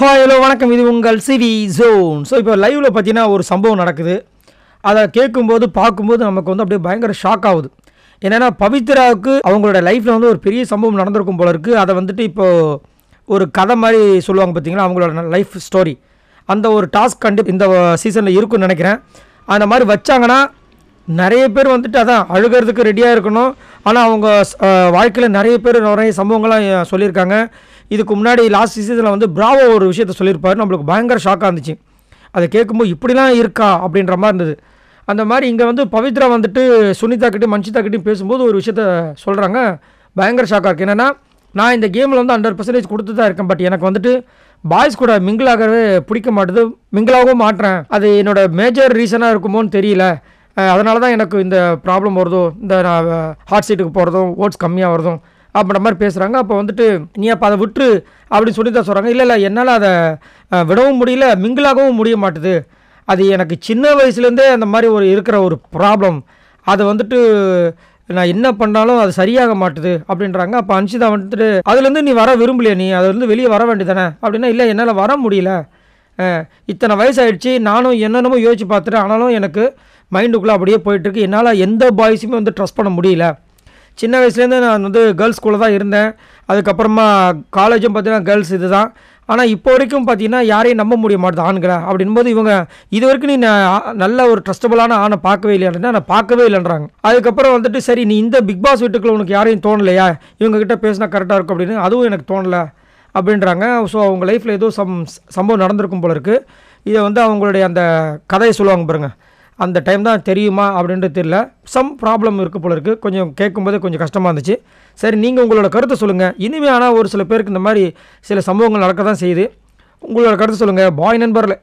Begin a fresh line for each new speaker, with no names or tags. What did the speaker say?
hi hello வணக்கம் இது உங்கள் சிவி ஜோன் ஸோ இப்போ லைவில் பார்த்தீங்கன்னா ஒரு சம்பவம் நடக்குது அதை கேட்கும்போது பார்க்கும்போது நமக்கு வந்து அப்படியே பயங்கர ஷாக் ஆகுது என்னென்னா பவித்ராவுக்கு அவங்களோட லைஃப்பில் வந்து ஒரு பெரிய சம்பவம் நடந்திருக்கும் போல இருக்குது அதை வந்துட்டு இப்போது ஒரு கதை மாதிரி சொல்லுவாங்க பார்த்தீங்கன்னா அவங்களோட லைஃப் ஸ்டோரி அந்த ஒரு டாஸ்க் கண்டு இந்த சீசனில் இருக்குன்னு நினைக்கிறேன் அந்த மாதிரி வச்சாங்கன்னா நிறைய பேர் வந்துட்டு அதான் அழுகிறதுக்கு ரெடியாக இருக்கணும் ஆனால் அவங்க வாழ்க்கையில் நிறைய பேர் நிறைய சம்பவங்கள்லாம் சொல்லியிருக்காங்க இதுக்கு முன்னாடி லாஸ்ட் சீசனில் வந்து பிராவோ ஒரு விஷயத்த சொல்லியிருப்பார் நம்மளுக்கு பயங்கர ஷாக்காக இருந்துச்சு அதை கேட்கும்போது இப்படிலாம் இருக்கா அப்படின்ற மாதிரி இருந்தது அந்த மாதிரி இங்கே வந்து பவித்ரா வந்துட்டு சுனிதா கிட்டே மன்ஷிதா கிட்டே பேசும்போது ஒரு விஷயத்த சொல்கிறாங்க பயங்கர ஷாக்காக இருக்குது என்னென்னா நான் இந்த கேமில் வந்து ஹண்ட்ரட் பர்சன்டேஜ் கொடுத்து தான் இருக்கேன் பட் எனக்கு வந்துட்டு பாய்ஸ் கூட மிங்கிள் ஆகவே பிடிக்க மாட்டுது மிங்கிளாகவும் மாட்டுறேன் அது என்னோடய மேஜர் ரீசனாக இருக்குமோன்னு தெரியல அதனால தான் எனக்கு இந்த ப்ராப்ளம் வருதோ இந்த ஹாட் சீட்டுக்கு போகிறதும் ஓட்ஸ் கம்மியாக வருதும் அப்படின்ற மாதிரி பேசுகிறாங்க அப்போ வந்துட்டு நீ அப்போ அதை விட்டுரு அப்படின்னு சொல்லி தான் சொல்கிறாங்க இல்லை இல்லை என்னால் அதை விடவும் முடியல மிங்கிளாகவும் முடிய மாட்டுது அது எனக்கு சின்ன வயசுலேருந்தே அந்த மாதிரி ஒரு இருக்கிற ஒரு ப்ராப்ளம் அதை வந்துட்டு நான் என்ன பண்ணாலும் அது சரியாக மாட்டுது அப்படின்றாங்க அப்போ தான் வந்துட்டு அதுலேருந்து நீ வர விரும்பலையே நீ அதுலேருந்து வெளியே வர வேண்டியதானே அப்படின்னா இல்லை என்னால் வர முடியல இத்தனை வயசாகிடுச்சு நானும் என்னென்னமோ யோசிச்சு பார்த்துட்டு ஆனாலும் எனக்கு மைண்டுக்குள்ளே அப்படியே போயிட்டுருக்கு என்னால் எந்த பாய்ஸுமே வந்து ட்ரஸ்ட் பண்ண முடியல சின்ன வயசுலேருந்து நான் வந்து கேர்ள்ஸ் ஸ்கூலில் தான் இருந்தேன் அதுக்கப்புறமா காலேஜும் பார்த்தீங்கன்னா கேர்ள்ஸ் இது தான் ஆனால் இப்போ வரைக்கும் பார்த்தீங்கன்னா யாரையும் நம்ப முடிய மாட்டேது ஆண்களை அப்படின்போது இவங்க இது வரைக்கும் நீ நல்ல ஒரு ட்ரஸ்டபுளான ஆணை பார்க்கவே இல்லைன்னா நான் பார்க்கவே இல்லைன்றாங்க அதுக்கப்புறம் வந்துட்டு சரி நீ இந்த பிக் பாஸ் வீட்டுக்குள்ள உனக்கு யாரையும் தோணலையா இவங்ககிட்ட பேசினா கரெக்டாக இருக்கும் அப்படின்னு அதுவும் எனக்கு தோணலை அப்படின்றாங்க ஸோ அவங்க லைஃப்பில் ஏதோ சம் சம்பவம் நடந்திருக்கும் போல இருக்குது இதை வந்து அவங்களுடைய அந்த கதையை சொல்லுவாங்க பாருங்கள் அந்த டைம் தான் தெரியுமா அப்படின்றது தெரியல சம் ப்ராப்ளம் இருக்குது போல இருக்குது கொஞ்சம் கேட்கும்போது கொஞ்சம் கஷ்டமாக இருந்துச்சு சரி நீங்கள் உங்களோட கருத்தை சொல்லுங்கள் இனிமே ஆனால் ஒரு சில பேருக்கு இந்த மாதிரி சில சம்பவங்கள் நடக்க தான் செய்யுது உங்களோட கருத்தை சொல்லுங்கள் பாய் நண்பரில்